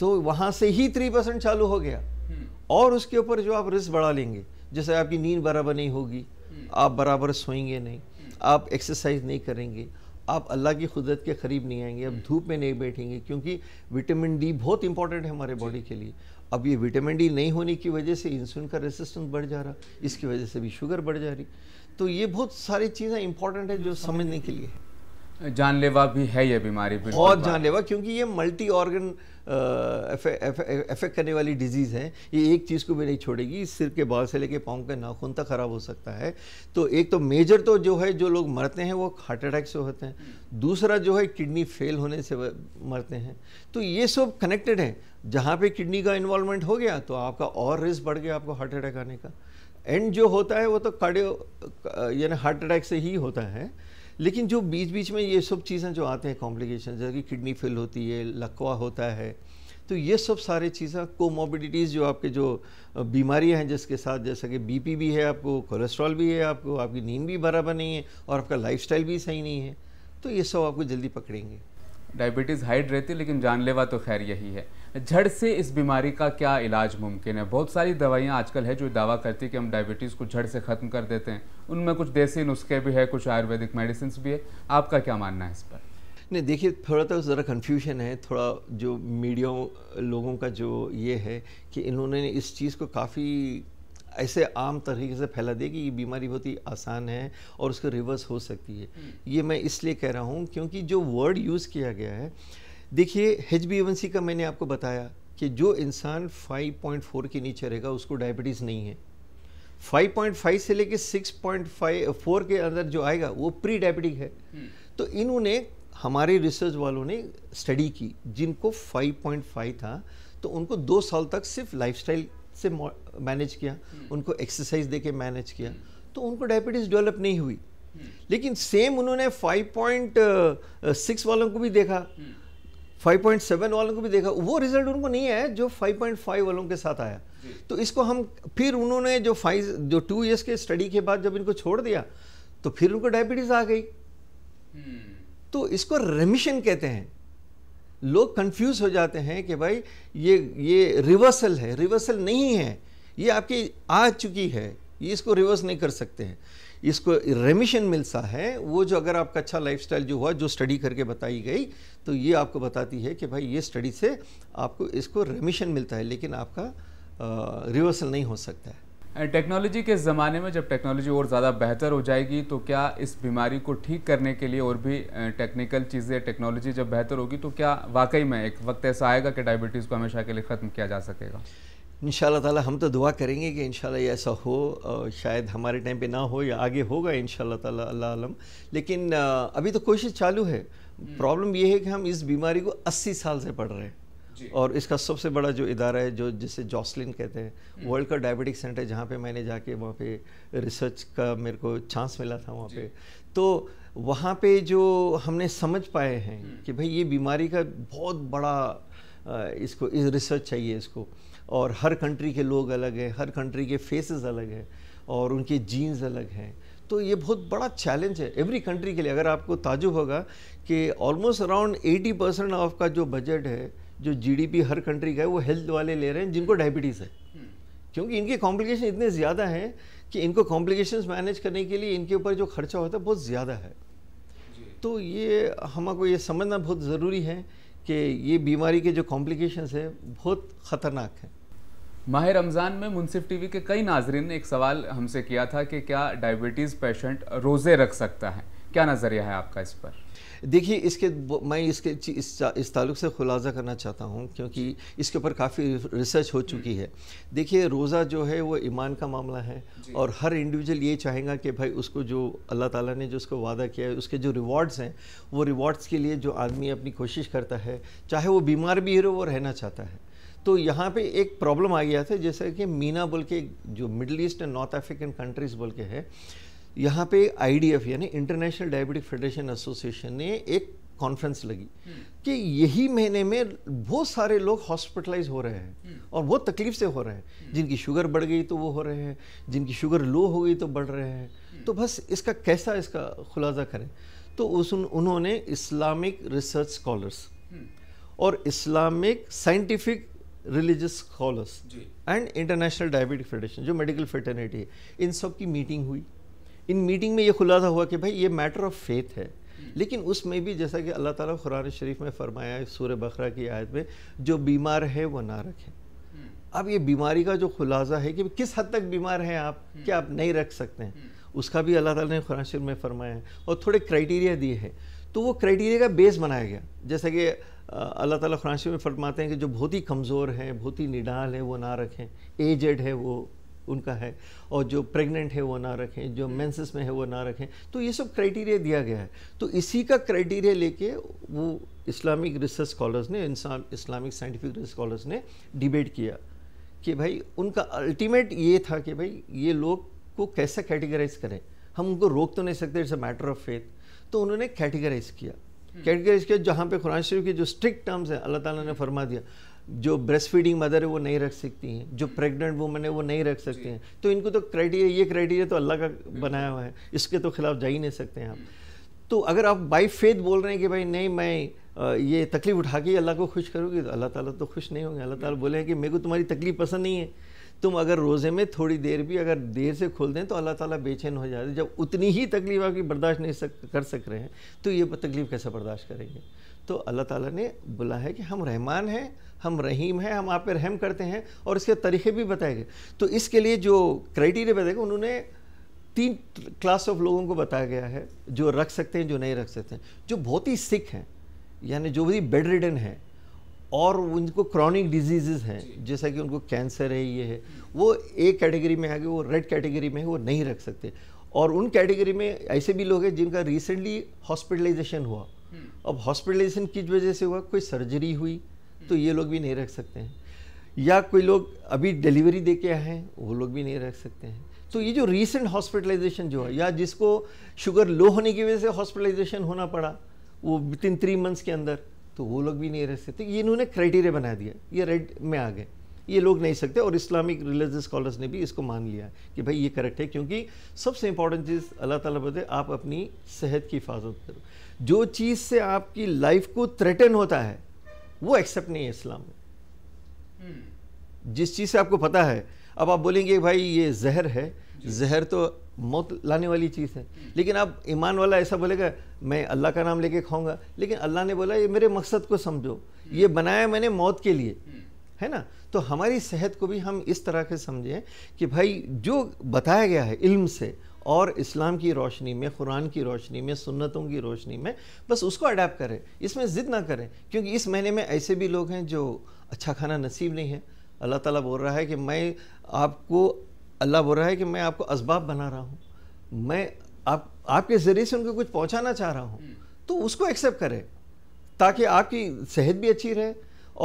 तो वहाँ से ही थ्री परसेंट चालू हो गया हम्म। और उसके ऊपर जो आप रिस्क बढ़ा लेंगे जैसे आपकी नींद बराबर नहीं होगी हम्म। आप बराबर सोएंगे नहीं हम्म। आप एक्सरसाइज नहीं करेंगे आप अल्लाह की खुदरत के करीब नहीं आएंगे आप हम्म। धूप में नहीं बैठेंगे क्योंकि विटामिन डी बहुत इंपॉर्टेंट है हमारे बॉडी के लिए अब ये विटामिन डी नहीं होने की वजह से इंसुलिन का रेसिस्टेंस बढ़ जा रहा इसकी वजह से भी शुगर बढ़ जा रही तो ये बहुत सारी चीज़ें इंपॉर्टेंट है जो समझने के लिए है
जानलेवा भी है ये बीमारी बहुत जानलेवा
क्योंकि ये मल्टी ऑर्गन इफेक्ट करने वाली डिजीज़ है ये एक चीज़ को भी नहीं छोड़ेगी सिर के बाल से लेके पाँव के नाखून तक ख़राब हो सकता है तो एक तो मेजर तो जो है जो लोग मरते हैं वो हार्ट अटैक से होते हैं दूसरा जो है किडनी फेल होने से मरते हैं तो ये सब कनेक्टेड है जहाँ पे किडनी का इन्वॉल्वमेंट हो गया तो आपका और रिस्क बढ़ गया आपको हार्ट अटैक आने का एंड जो होता है वो तो कार्डियो यानी हार्ट अटैक से ही होता है लेकिन जो बीच बीच में ये सब चीज़ें जो आते हैं कॉम्प्लिकेशन जैसे कि किडनी फेल होती है लकवा होता है तो ये सब सारे चीज़ें कोमोबिडिटीज़ जो आपके जो बीमारियां हैं जिसके साथ जैसा कि बीपी भी है आपको कोलेस्ट्रॉल भी है आपको आपकी नींद भी बराबर नहीं है और आपका लाइफस्टाइल भी सही नहीं है तो ये सब
आपको जल्दी पकड़ेंगे डायबिटीज़ हाइट रहती है लेकिन जानलेवा तो खैर यही है झड़ से इस बीमारी का क्या इलाज मुमकिन है बहुत सारी दवाइयाँ आजकल है जो दावा करती है कि हम डायबिटीज़ को झड़ से ख़त्म कर देते हैं उनमें कुछ देसी नुस्खे भी है कुछ आयुर्वेदिक मेडिसिन भी है आपका क्या मानना है इस पर
नहीं देखिए थोड़ा तो ज़रा कन्फ्यूजन है थोड़ा जो मीडिया लोगों का जो ये है कि इन्होंने इस चीज़ को काफ़ी ऐसे आम तरीके से फैला दिया कि ये बीमारी बहुत ही आसान है और उसका रिवर्स हो सकती है हम्म। ये मैं इसलिए कह रहा हूँ क्योंकि जो वर्ड यूज़ किया गया है देखिए एच बी का मैंने आपको बताया कि जो इंसान 5.4 के नीचे रहेगा उसको डायबिटीज़ नहीं है 5.5 से लेके 6.4 के अंदर जो आएगा वो प्री डायबिटिक है हम्म। तो इन्होंने हमारे रिसर्च वालों ने स्टडी की जिनको 5.5 था तो उनको दो साल तक सिर्फ लाइफस्टाइल से मैनेज किया हम्म। उनको एक्सरसाइज दे के मैनेज किया हम्म। तो उनको डायबिटीज़ डेवलप नहीं हुई लेकिन सेम उन्होंने 5.6 uh, वालों को भी देखा 5.7 वालों को भी देखा वो रिजल्ट उनको नहीं आया जो 5.5 वालों के साथ आया तो इसको हम फिर उन्होंने जो फाइव जो टू ईयर्स के स्टडी के बाद जब इनको छोड़ दिया तो फिर उनको डायबिटीज़ आ गई
हम्म।
तो इसको रेमिशन कहते हैं लोग कंफ्यूज हो जाते हैं कि भाई ये ये रिवर्सल है रिवर्सल नहीं है ये आपकी आ चुकी है ये इसको रिवर्स नहीं कर सकते हैं इसको रेमिशन मिलता है वो जो अगर आपका अच्छा लाइफस्टाइल जो हुआ जो स्टडी करके बताई गई तो ये आपको बताती है कि भाई ये स्टडी से आपको इसको रेमिशन
मिलता है लेकिन आपका रिवर्सल नहीं हो सकता है टेक्नोलॉजी के ज़माने में जब टेक्नोलॉजी और ज़्यादा बेहतर हो जाएगी तो क्या इस बीमारी को ठीक करने के लिए और भी टेक्निकल चीज़ें टेक्नोलॉजी जब बेहतर होगी तो क्या वाकई में एक वक्त ऐसा आएगा कि डायबिटीज़ को हमेशा के लिए ख़त्म किया जा सकेगा
इन ताला हम तो दुआ करेंगे कि इन ये ऐसा हो शायद हमारे टाइम पे ना हो या आगे होगा इन ताला अल्लाह आलम लेकिन अभी तो कोशिश चालू है हम्म। प्रॉब्लम ये है कि हम इस बीमारी को 80 साल से पढ़ रहे हैं और इसका सबसे बड़ा जो इदारा है जो जिसे जॉसलिन कहते हैं हम्म। वर्ल्ड का डायबिटिक सेंटर जहाँ पर मैंने जाके वहाँ पर रिसर्च का मेरे को चांस मिला था वहाँ पर तो वहाँ पर जो हमने समझ पाए हैं हम्म। कि भाई ये बीमारी का बहुत बड़ा इसको इस रिसर्च चाहिए इसको और हर कंट्री के लोग अलग हैं हर कंट्री के फेसेस अलग हैं और उनके जीन्स अलग हैं तो ये बहुत बड़ा चैलेंज है एवरी कंट्री के लिए अगर आपको ताजुब होगा कि ऑलमोस्ट अराउंड 80 परसेंट ऑफ का जो बजट है जो जीडीपी हर कंट्री का है वो हेल्थ वाले ले रहे हैं जिनको डायबिटीज़ है हम्म। क्योंकि इनके कॉम्प्लिकेशन इतने ज़्यादा हैं कि इनको कॉम्प्लिकेशन मैनेज करने के लिए इनके ऊपर जो खर्चा होता है बहुत ज़्यादा है तो ये हमको ये समझना बहुत ज़रूरी है कि ये बीमारी के जो कॉम्प्लिकेशंस है बहुत ख़तरनाक हैं
माह रमज़ान में मुनसिफ टीवी के कई नाजरन ने एक सवाल हमसे किया था कि क्या डायबिटीज़ पेशेंट रोज़े रख सकता है क्या नज़रिया है आपका इस पर
देखिए इसके मैं इसके इस, इस ताल्लुक से खुलासा करना चाहता हूँ क्योंकि इसके ऊपर काफ़ी रिसर्च हो चुकी है देखिए रोज़ा जो है वो ईमान का मामला है और हर इंडिविजुअल ये चाहेगा कि भाई उसको जो अल्लाह ताला ने जो उसको वादा किया है उसके जो रिवॉर्ड्स हैं वो रिवॉर्ड्स के लिए जो आदमी अपनी कोशिश करता है चाहे वो बीमार भी हो वो रहना चाहता है तो यहाँ पे एक प्रॉब्लम आ गया था जैसे कि मीना बोल के जो Middle East and North African countries बोल के है यहाँ पे आईडीएफ यानी इंटरनेशनल डायबिटिक फेडरेशन एसोसिएशन ने एक कॉन्फ्रेंस लगी हम्म। कि यही महीने में बहुत सारे लोग हॉस्पिटलाइज हो रहे हैं हम्म। और बहुत तकलीफ से हो रहे हैं हम्म। जिनकी शुगर बढ़ गई तो वो हो रहे हैं जिनकी शुगर लो हो गई तो बढ़ रहे हैं तो बस इसका कैसा इसका खुलासा करें तो उस उन्होंने इस्लामिक रिसर्च स्कॉलर्स और Islamic scientific religious scholars and International Diabetic Federation जो मेडिकल फेटर्निटी है इन सब की मीटिंग हुई इन मीटिंग में ये खुलासा हुआ कि भाई ये मैटर ऑफ फेथ है लेकिन उसमें भी जैसा कि अल्लाह ताला कुरान शरीफ में फरमाया सूर्य बकरा की आयत में जो बीमार है वो ना रखें हम्म। अब ये बीमारी का जो खुलासा है कि किस हद तक बीमार हैं आप हम्म। क्या आप नहीं रख सकते हैं हम्म। उसका भी अल्लाह ताला ने कुरान शरीफ में फरमाया है और थोड़े क्राइटेरिया दिए हैं तो वो क्राइटेरिया का बेस बनाया गया जैसा कि अल्लाह ताला फ्रांसी में फरमाते हैं कि जो बहुत ही कमज़ोर हैं बहुत ही निडाल हैं वो ना रखें एजड है वो उनका है और जो प्रेग्नेंट है वो ना रखें जो मेंसेस में है वो ना रखें तो ये सब क्राइटेरिया दिया गया है तो इसी का क्राइटेरिया लेके वो इस्लामिक रिसर्च स्कॉलर्स ने इंसान इस्लामिक साइंटिफिक रिसर्च स्कॉलर्स ने डिबेट किया कि भाई उनका अल्टीमेट ये था कि भाई ये लोग को कैसे कैटेगराइज करें हम उनको रोक तो नहीं सकते it's a matter of faith तो उन्होंने कैटेगराइज किया कैटेगरीज के जहाँ पे कुरान शरीफ की जो स्ट्रिक्ट टर्म्स हैं अल्लाह ताला ने फरमा दिया जो ब्रेस्ट फीडिंग मदर है वो नहीं रख सकती हैं जो प्रेग्नेंट वुमन है वो नहीं रख सकती हैं तो इनको तो क्राइटेरिया ये क्राइटेरिया तो अल्लाह का बनाया हुआ है इसके तो खिलाफ जा ही नहीं सकते हैं आप तो अगर आप बाई फेथ बोल रहे हैं कि भाई नहीं मैं ये तकलीफ़ उठा के अल्लाह को खुश करूँगी तो अल्लाह ताला तो खुश नहीं होंगे अल्लाह ताला बोले कि मेरे को तुम्हारी तकलीफ़ पसंद नहीं है तुम अगर रोज़े में थोड़ी देर भी अगर देर से खोल दें तो अल्लाह ताला बेचैन हो जाते जब उतनी ही तकलीफ आपकी बर्दाश्त नहीं सक कर सक रहे हैं तो ये तकलीफ़ कैसे बर्दाश्त करेंगे तो अल्लाह ताला ने बोला है कि हम रहमान हैं हम रहीम हैं हम आप पर रहम करते हैं और इसके तरीके भी बताए गए तो इसके लिए जो क्राइटेरिया बताएगा उन्होंने तीन क्लास ऑफ लोगों को बताया गया है जो रख सकते हैं जो नहीं रख सकते हैं जो बहुत ही सिख हैं यानी जो भी बेड रिडन है और उनको क्रॉनिक डिजीजेज हैं जैसा कि उनको कैंसर है ये है वो एक कैटेगरी में आ गए वो रेड कैटेगरी में है वो नहीं रख सकते और उन कैटेगरी में ऐसे भी लोग हैं जिनका रिसेंटली हॉस्पिटलाइजेशन हुआ हम्म। अब हॉस्पिटलाइजेशन किस वजह से हुआ कोई सर्जरी हुई तो हम्म। ये लोग भी नहीं रख सकते हैं या कोई लोग अभी डिलीवरी दे के आए हैं वो लोग भी नहीं रख सकते हैं तो ये जो रिसेंट हॉस्पिटलाइजेशन जो है या जिसको शुगर लो होने की वजह से हॉस्पिटलाइजेशन होना पड़ा वो विद इन थ्री मंथ्स के अंदर तो वो लोग भी नहीं रह सकते ये इन्होंने क्राइटेरिया बना दिया ये रेड में आ गए ये लोग नहीं सकते और इस्लामिक रिलीजियस स्कॉलर्स ने भी इसको मान लिया कि भाई ये करेक्ट है क्योंकि सबसे इंपॉर्टेंट चीज़ अल्लाह ताला बताए आप अपनी सेहत की हिफाजत करो जो चीज़ से आपकी लाइफ को थ्रेटन होता है वो एक्सेप्ट नहीं है इस्लाम में हम्म। जिस चीज़ से आपको पता है अब आप बोलेंगे भाई ये जहर है जहर तो मौत लाने वाली चीज़ है लेकिन आप ईमान वाला ऐसा बोलेगा मैं अल्लाह का नाम लेके खाऊंगा लेकिन अल्लाह ने बोला ये मेरे मकसद को समझो ये बनाया मैंने मौत के लिए है ना तो हमारी सेहत को भी हम इस तरह के समझें कि भाई जो बताया गया है इल्म से और इस्लाम की रोशनी में कुरान की रोशनी में सुन्नतों की रोशनी में बस उसको अडेप्ट करें इसमें ज़िद ना करें क्योंकि इस महीने में ऐसे भी लोग हैं जो अच्छा खाना नसीब नहीं है अल्लाह ताला बोल रहा है कि मैं आपको अल्लाह बोल रहा है कि मैं आपको इसबाब बना रहा हूँ मैं आप आपके ज़रिए से उनको कुछ पहुँचाना चाह रहा हूँ तो उसको एक्सेप्ट करें ताकि आपकी सेहत भी अच्छी रहे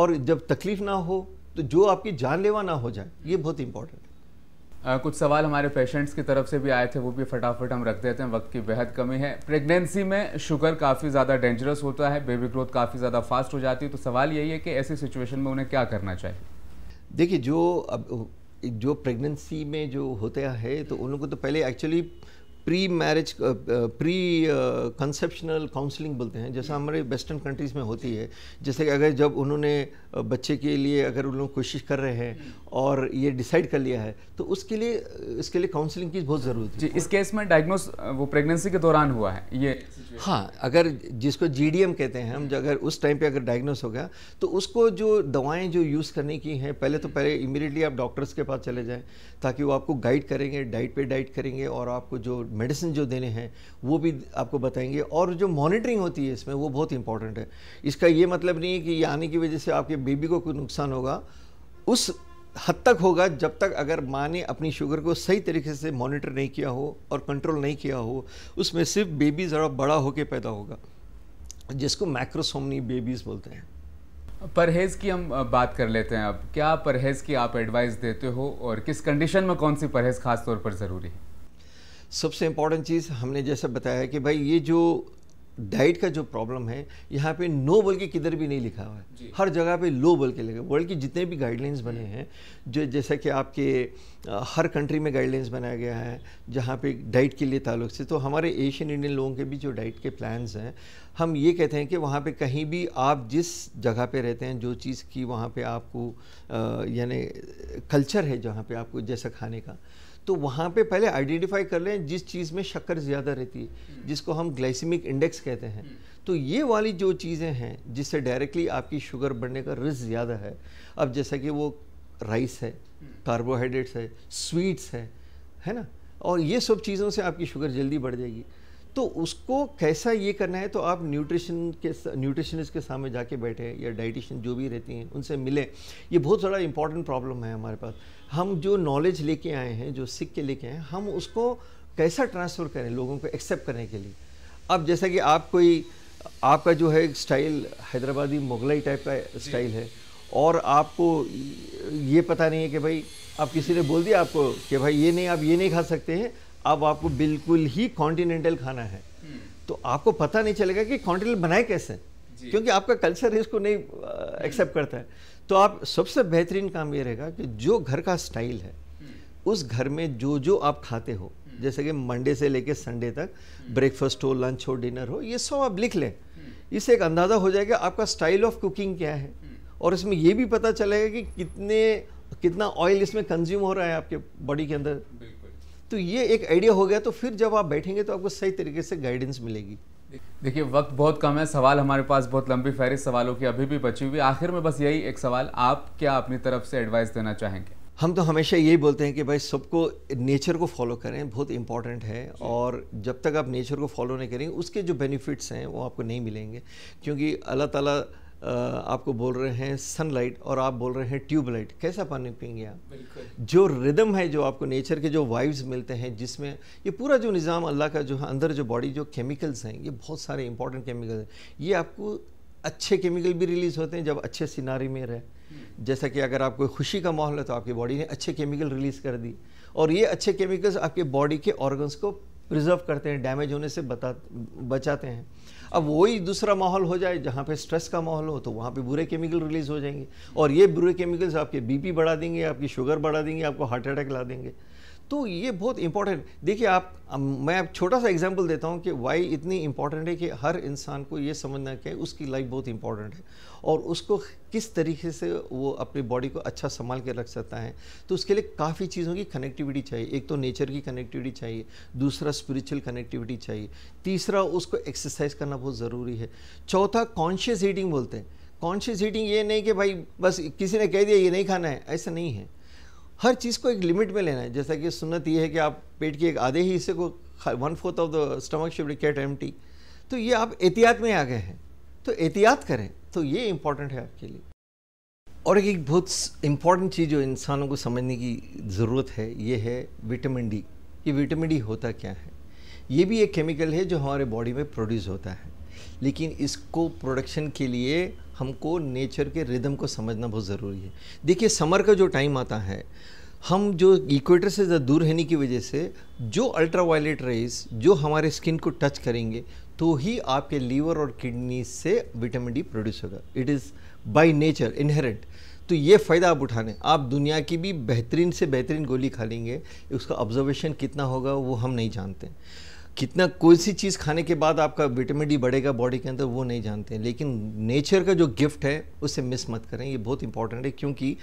और जब तकलीफ़ ना हो तो
जो आपकी जानलेवा ना हो जाए ये बहुत इंपॉर्टेंट है आ, कुछ सवाल हमारे पेशेंट्स की तरफ से भी आए थे वो भी फटाफट हम रख देते हैं वक्त की बेहद कमी है प्रेगनेंसी में शुगर काफ़ी ज़्यादा डेंजरस होता है बेबी ग्रोथ काफ़ी ज़्यादा फास्ट हो जाती है तो सवाल यही है कि ऐसी सिचुएशन में उन्हें क्या करना चाहिए देखिए जो अब जो प्रेगनेंसी में जो होता है तो उन लोगों को तो पहले
actually pre marriage pre conceptional counselling बोलते हैं जैसा हमारे वेस्टर्न कंट्रीज़ में होती है जैसे कि अगर जब उन्होंने बच्चे के लिए अगर उन लोग कोशिश कर रहे हैं और ये डिसाइड कर लिया है तो उसके लिए इसके लिए काउंसलिंग की बहुत ज़रूरत है जी इस केस में डायग्नोस वो प्रेगनेंसी के दौरान हुआ है ये हाँ अगर जिसको जी कहते हैं हम जो अगर उस टाइम पर अगर डायग्नोस हो गया तो उसको जो दवाएँ जो यूज़ करने की हैं पहले तो पहले इमिडियटली आप डॉक्टर्स के पास चले जाएँ ताकि वो आपको गाइड करेंगे डाइट पर डाइट करेंगे और आपको जो मेडिसिन जो देने हैं वो भी आपको बताएंगे और जो मॉनिटरिंग होती है इसमें वो बहुत इंपॉर्टेंट है इसका ये मतलब नहीं है कि ये आने की वजह से आपके बेबी को कोई नुकसान होगा उस हद तक होगा जब तक अगर माँ ने अपनी शुगर को सही तरीके से मॉनिटर नहीं किया हो और कंट्रोल नहीं किया हो उसमें सिर्फ बेबी ज़रा बड़ा होकर पैदा होगा
जिसको मैक्रोसोमनी बेबीज़ बोलते हैं परहेज़ की हम बात कर लेते हैं अब क्या परहेज़ की आप एडवाइस देते हो और किस कंडीशन में कौन सी परहेज़ खास तौर पर ज़रूरी है सबसे इम्पॉर्टेंट चीज़ हमने जैसा बताया कि भाई ये जो डाइट का जो प्रॉब्लम
है यहाँ पे नो बोल के किधर भी नहीं लिखा हुआ है हर जगह पे लो बोल के लिखा वर्ल्ड की जितने भी गाइडलाइंस बने हैं जो जैसा कि आपके हर कंट्री में गाइडलाइंस बनाया गया है जहाँ पे डाइट के लिए ताल्लुक से तो हमारे एशियन इंडियन लोगों के भी जो डाइट के प्लान्स हैं हम ये कहते हैं कि वहाँ पे कहीं भी आप जिस जगह पे रहते हैं जो चीज़ की वहाँ पे आपको यानी कल्चर है जहाँ पे आपको जैसा खाने का तो वहाँ पे पहले आइडेंटिफाई कर लें जिस चीज़ में शक्कर ज़्यादा रहती है जिसको हम ग्लाइसिमिक इंडेक्स कहते हैं तो ये वाली जो चीज़ें हैं जिससे डायरेक्टली आपकी शुगर बढ़ने का रिस्क ज़्यादा है अब जैसा कि वो राइस है कार्बोहाइड्रेट्स है स्वीट्स है है ना और ये सब चीज़ों से आपकी शुगर जल्दी बढ़ जाएगी तो उसको कैसा ये करना है तो आप न्यूट्रिशन के न्यूट्रिशनिस्ट के सामने जाके बैठे या डाइटिशियन जो भी रहती हैं उनसे मिलें ये बहुत बड़ा इंपॉर्टेंट प्रॉब्लम है हमारे पास हम जो नॉलेज लेके आए हैं जो सीख के लेके आए हैं हम उसको कैसा ट्रांसफ़र करें लोगों को एक्सेप्ट करने के लिए अब जैसा कि आप कोई आपका जो है स्टाइल हैदराबादी मुगलई टाइप का स्टाइल है और आपको ये पता नहीं है कि भाई आप किसी ने बोल दिया आपको कि भाई ये नहीं आप ये नहीं खा सकते हैं अब आपको बिल्कुल ही कॉन्टिनेंटल खाना है हम्म। तो आपको पता नहीं चलेगा कि कॉन्टिनेंटल बनाए कैसे क्योंकि आपका कल्चर इसको नहीं एक्सेप्ट हम्म। करता है तो आप सबसे बेहतरीन काम ये रहेगा कि जो घर का स्टाइल है हम्म। उस घर में जो जो आप खाते हो जैसे कि मंडे से लेकर संडे तक ब्रेकफास्ट हो लंच हो डिनर हो ये सब आप लिख लें इससे एक अंदाज़ा हो जाएगा आपका स्टाइल ऑफ कुकिंग क्या है और इसमें ये भी पता चलेगा कि कितने कितना ऑयल इसमें कंज्यूम हो रहा है आपके बॉडी के अंदर तो ये एक आइडिया हो गया तो फिर जब आप बैठेंगे तो आपको सही तरीके से गाइडेंस मिलेगी
देखिए वक्त बहुत कम है सवाल हमारे पास बहुत लंबी फहरिस सवालों की अभी भी बची हुई आखिर में बस यही एक सवाल आप क्या अपनी तरफ से एडवाइस देना चाहेंगे
हम तो हमेशा यही बोलते हैं कि भाई सबको नेचर को फॉलो करें बहुत इम्पॉर्टेंट है और जब तक आप नेचर को फॉलो नहीं करेंगे उसके जो बेनिफिट्स हैं वो आपको नहीं मिलेंगे क्योंकि अल्लाह ताला आपको बोल रहे हैं सनलाइट और आप बोल रहे हैं ट्यूबलाइट कैसा पानी पियेंगे आप जो रिदम है जो आपको नेचर के जो वाइव्स मिलते हैं जिसमें ये पूरा जो निज़ाम अल्लाह का जो है अंदर जो बॉडी जो केमिकल्स हैं ये बहुत सारे इंपॉर्टेंट केमिकल्स हैं ये आपको अच्छे केमिकल भी रिलीज़ होते हैं जब अच्छे सिनारी में रहे
हम्म।
जैसा कि अगर आपको खुशी का माहौल है तो आपकी बॉडी ने अच्छे केमिकल रिलीज़ कर दी और ये अच्छे केमिकल्स आपके बॉडी के ऑर्गन्स को प्रिजर्व करते हैं डैमेज होने से बता बचाते हैं अब वही दूसरा माहौल हो जाए जहाँ पे स्ट्रेस का माहौल हो तो वहाँ पे बुरे केमिकल रिलीज़ हो जाएंगे और ये बुरे केमिकल्स आपके बीपी बढ़ा देंगे आपकी शुगर बढ़ा देंगे आपको हार्ट अटैक ला देंगे तो ये बहुत इंपॉर्टेंट देखिए आप मैं आप छोटा सा एग्जांपल देता हूँ कि वाई इतनी इंपॉर्टेंट है कि हर इंसान को ये समझना कि उसकी लाइफ बहुत इंपॉर्टेंट है और उसको किस तरीके से वो अपनी बॉडी को अच्छा संभाल के रख सकता है तो उसके लिए काफ़ी चीज़ों की कनेक्टिविटी चाहिए एक तो नेचर की कनेक्टिविटी चाहिए दूसरा स्पिरिचुअल कनेक्टिविटी चाहिए तीसरा उसको एक्सरसाइज करना बहुत ज़रूरी है चौथा कॉन्शियस ईटिंग बोलते हैं कॉन्शियस ईटिंग ये नहीं कि भाई बस किसी ने कह दिया ये नहीं खाना है ऐसा नहीं है हर चीज़ को एक लिमिट में लेना है जैसा कि सुन्नत ये है कि आप पेट के एक आधे ही हिस्से को one fourth of the stomach should kept एम तो ये आप एहतियात में आ गए हैं तो एहतियात करें तो ये इम्पॉर्टेंट है आपके लिए और एक बहुत इम्पॉर्टेंट चीज़ जो इंसानों को समझने की ज़रूरत है ये है विटामिन डी ये विटामिन डी होता क्या है ये भी एक केमिकल है जो हमारे बॉडी में प्रोड्यूस होता है लेकिन इसको प्रोडक्शन के लिए हमको नेचर के रिदम को समझना बहुत ज़रूरी है देखिए समर का जो टाइम आता है हम जो इक्वेटर से ज़्यादा दूर रहने की वजह से जो अल्ट्रा वायलेट रेज जो हमारे स्किन को टच करेंगे तो ही आपके लीवर और किडनी से विटामिन डी प्रोड्यूस होगा it is by nature inherent तो ये फ़ायदा आप उठाने आप दुनिया की भी बेहतरीन से बेहतरीन गोली खा लेंगे उसका ऑब्जर्वेशन कितना होगा वो हम नहीं जानते कितना कोई सी चीज़ खाने के बाद आपका विटामिन डी बढ़ेगा बॉडी के अंदर वो नहीं जानते हैं लेकिन नेचर का जो गिफ्ट है उसे मिस मत करें ये बहुत इंपॉर्टेंट है क्योंकि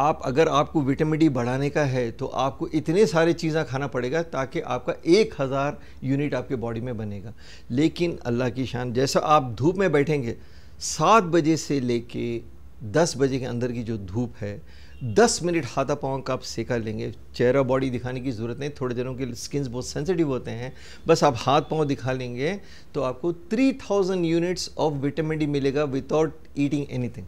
आप अगर आपको विटामिन डी बढ़ाने का है तो आपको इतने सारे चीज़ें खाना पड़ेगा ताकि आपका एक हज़ार यूनिट आपके बॉडी में बनेगा लेकिन अल्लाह की शान जैसा आप धूप में बैठेंगे सात बजे से ले कर दस बजे के अंदर की जो धूप है दस मिनट हाथा पाँव का आप सेका लेंगे चेहरा बॉडी दिखाने की ज़रूरत नहीं थोड़े जनों के स्किन बहुत सेंसिटिव होते हैं बस आप हाथ पाँव दिखा लेंगे तो आपको three thousand units of vitamin D मिलेगा विदाउट ईटिंग एनीथिंग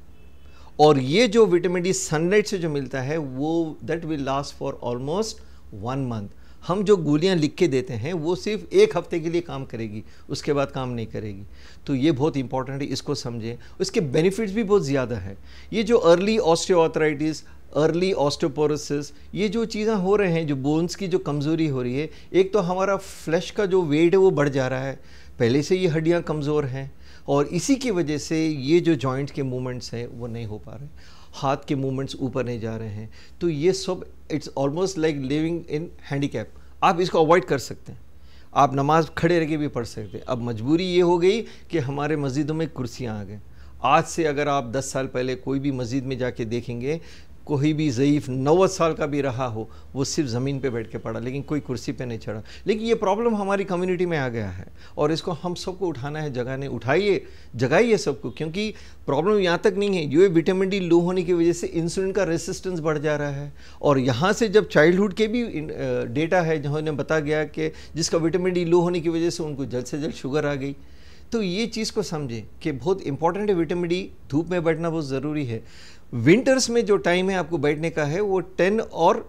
और ये जो विटामिन डी सनलाइट से जो मिलता है वो that will last for almost one month हम जो गोलियां लिख के देते हैं वो सिर्फ एक हफ्ते के लिए काम करेगी उसके बाद काम नहीं करेगी तो ये बहुत इंपॉर्टेंट है इसको समझें इसके बेनिफिट्स भी बहुत ज़्यादा है ये जो अर्ली ऑस्टियोआर्थराइटिस अर्ली ऑस्टोपोरोसिस ये जो चीज़ें हो रहे हैं जो बोन्स की जो कमज़ोरी हो रही है एक तो हमारा फ्लैश का जो वेट है वो बढ़ जा रहा है पहले से ये हड्डियाँ कमज़ोर हैं और इसी की वजह से ये जो जॉइंट के मूवमेंट्स हैं वो नहीं हो पा रहे हाथ के मूवमेंट्स ऊपर नहीं जा रहे हैं तो ये सब it's almost like living in handicap आप इसको अवॉइड कर सकते हैं आप नमाज खड़े रह भी पढ़ सकते हैं अब मजबूरी ये हो गई कि हमारे मस्जिदों में कुर्सियाँ आ गई आज से अगर आप 10 साल पहले कोई भी मस्जिद में जाके देखेंगे कोई भी ज़यीफ़ नौ साल का भी रहा हो वो सिर्फ ज़मीन पे बैठ के पड़ा लेकिन कोई कुर्सी पे नहीं चढ़ा लेकिन ये प्रॉब्लम हमारी कम्युनिटी में आ गया है और इसको हम सबको उठाना है जगह ने उठाइए जगाइए सबको क्योंकि प्रॉब्लम यहाँ तक नहीं है यू विटामिन डी लो होने की वजह से इंसुलिन का रेसिस्टेंस बढ़ जा रहा है और यहाँ से जब चाइल्डहुड के भी डेटा है जिन्होंने बता गया कि जिसका विटामिन डी लो होने की वजह से उनको जल्द से जल्द शुगर आ गई तो ये चीज़ को समझें कि बहुत इंपॉर्टेंट है विटामिन डी धूप में बैठना बहुत ज़रूरी है विंटर्स में जो टाइम है आपको बैठने का है वो टेन और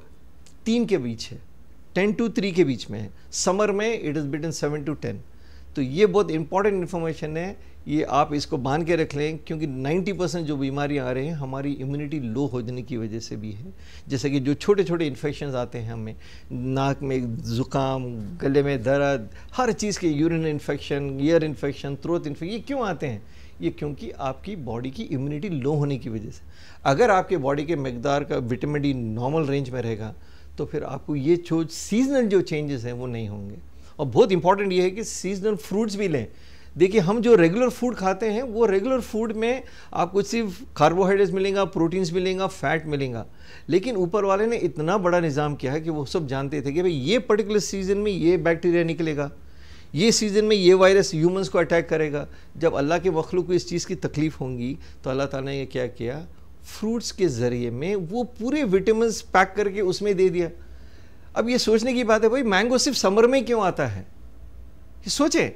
तीन के बीच है टेन टू थ्री के बीच में है समर में it is between seven to ten तो ये बहुत इंपॉर्टेंट इन्फॉर्मेशन है ये आप इसको बांध के रख लें क्योंकि 90 परसेंट जो बीमारियां आ रही हैं हमारी इम्यूनिटी लो हो जाने की वजह से भी है जैसे कि जो छोटे छोटे इन्फेक्शन आते हैं हमें नाक में ज़ुकाम गले में दर्द हर चीज़ के urine infection ear infection throat infection ये क्यों आते हैं ये क्योंकि आपकी बॉडी की इम्यूनिटी लो होने की वजह से अगर आपके बॉडी के मकदार का विटामिन डी नॉर्मल रेंज में रहेगा तो फिर आपको ये जो सीजनल जो चेंजेस हैं वो नहीं होंगे और बहुत इंपॉर्टेंट ये है कि सीजनल फ्रूट्स भी लें देखिए हम जो रेगुलर फूड खाते हैं वो रेगुलर फूड में आपको सिर्फ कार्बोहाइड्रेट्स मिलेगा प्रोटीन्स मिलेगा फैट मिलेगा लेकिन ऊपर वाले ने इतना बड़ा निज़ाम किया है कि वो सब जानते थे कि भाई ये पर्टिकुलर सीज़न में ये बैक्टीरिया निकलेगा ये सीज़न में ये वायरस ह्यूमंस को अटैक करेगा जब अल्लाह के मखलूक को इस चीज़ की तकलीफ़ होंगी तो अल्लाह ताला ने क्या किया फ्रूट्स के ज़रिए में वो पूरे विटामिन पैक करके उसमें दे दिया अब ये सोचने की बात है भाई मैंगो सिर्फ समर में क्यों आता है ये सोचें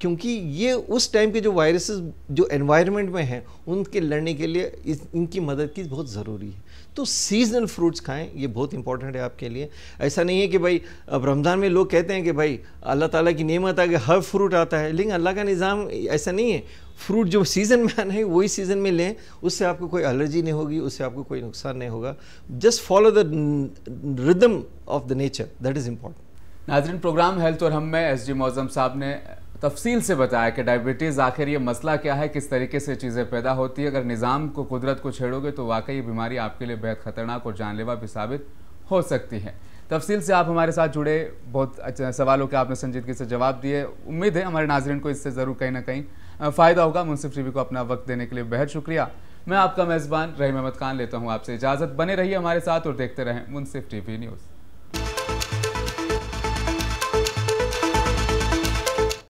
क्योंकि ये उस टाइम के जो वायरसेस जो एनवायरनमेंट में हैं उनके लड़ने के लिए इस, इनकी मदद की बहुत ज़रूरी है तो सीजनल फ्रूट्स खाएं ये बहुत इंपॉर्टेंट है आपके लिए ऐसा नहीं है कि भाई अब रमज़ान में लोग कहते हैं कि भाई अल्लाह ताला की नेमत आ गई हर फ्रूट आता है लेकिन अल्लाह का निज़ाम ऐसा नहीं है फ्रूट जो सीज़न में आना है वही सीज़न में लें उससे आपको कोई एलर्जी नहीं होगी उससे आपको कोई नुकसान नहीं होगा just follow the rhythm of the nature that is important
नाजरन प्रोग्राम हेल्थ और हम में एस डी मौजम साहब ने तफसील से बताया कि डायबिटीज़ आखिर ये मसला क्या है किस तरीके से चीज़ें पैदा होती है अगर निज़ाम को कुदरत को छेड़ोगे तो वाकई ये बीमारी आपके लिए बेहद ख़तरनाक और जानलेवा भी साबित हो सकती है तफसील से आप हमारे साथ जुड़े बहुत अच्छा सवालों के आपने संजीदगी से जवाब दिए उम्मीद है हमारे नाजरन को इससे ज़रूर कहीं ना कहीं फ़ायदा होगा मुनसिफ टी को अपना वक्त देने के लिए बेहद शुक्रिया मैं आपका मेज़बान रहीम अहमद खान लेता हूँ आपसे इजाज़त बने रहिए हमारे साथ और देखते रहें मुनसिफ टी न्यूज़